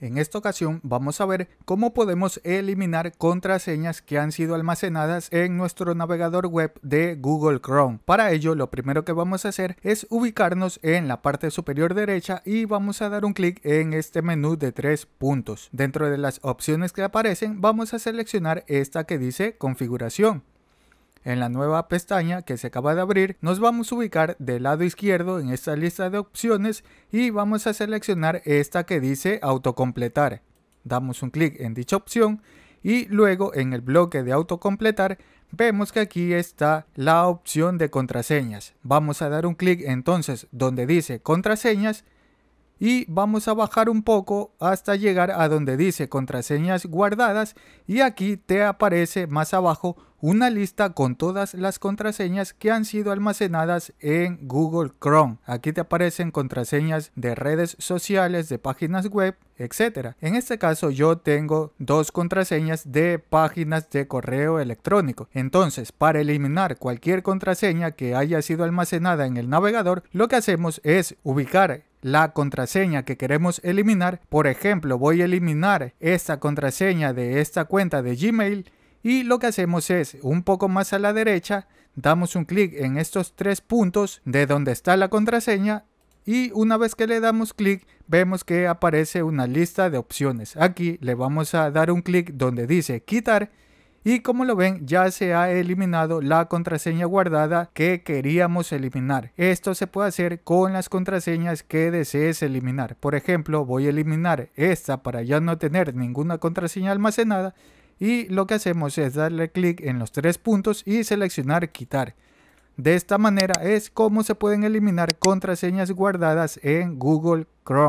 En esta ocasión vamos a ver cómo podemos eliminar contraseñas que han sido almacenadas en nuestro navegador web de Google Chrome. Para ello lo primero que vamos a hacer es ubicarnos en la parte superior derecha y vamos a dar un clic en este menú de tres puntos. Dentro de las opciones que aparecen vamos a seleccionar esta que dice configuración. En la nueva pestaña que se acaba de abrir, nos vamos a ubicar del lado izquierdo en esta lista de opciones y vamos a seleccionar esta que dice autocompletar. Damos un clic en dicha opción y luego en el bloque de autocompletar vemos que aquí está la opción de contraseñas. Vamos a dar un clic entonces donde dice contraseñas y vamos a bajar un poco hasta llegar a donde dice contraseñas guardadas y aquí te aparece más abajo una lista con todas las contraseñas que han sido almacenadas en Google Chrome. Aquí te aparecen contraseñas de redes sociales, de páginas web, etc. En este caso yo tengo dos contraseñas de páginas de correo electrónico. Entonces, para eliminar cualquier contraseña que haya sido almacenada en el navegador, lo que hacemos es ubicar la contraseña que queremos eliminar. Por ejemplo, voy a eliminar esta contraseña de esta cuenta de Gmail y lo que hacemos es un poco más a la derecha, damos un clic en estos tres puntos de donde está la contraseña y una vez que le damos clic vemos que aparece una lista de opciones. Aquí le vamos a dar un clic donde dice quitar y como lo ven, ya se ha eliminado la contraseña guardada que queríamos eliminar. Esto se puede hacer con las contraseñas que desees eliminar. Por ejemplo, voy a eliminar esta para ya no tener ninguna contraseña almacenada. Y lo que hacemos es darle clic en los tres puntos y seleccionar quitar. De esta manera es como se pueden eliminar contraseñas guardadas en Google Chrome.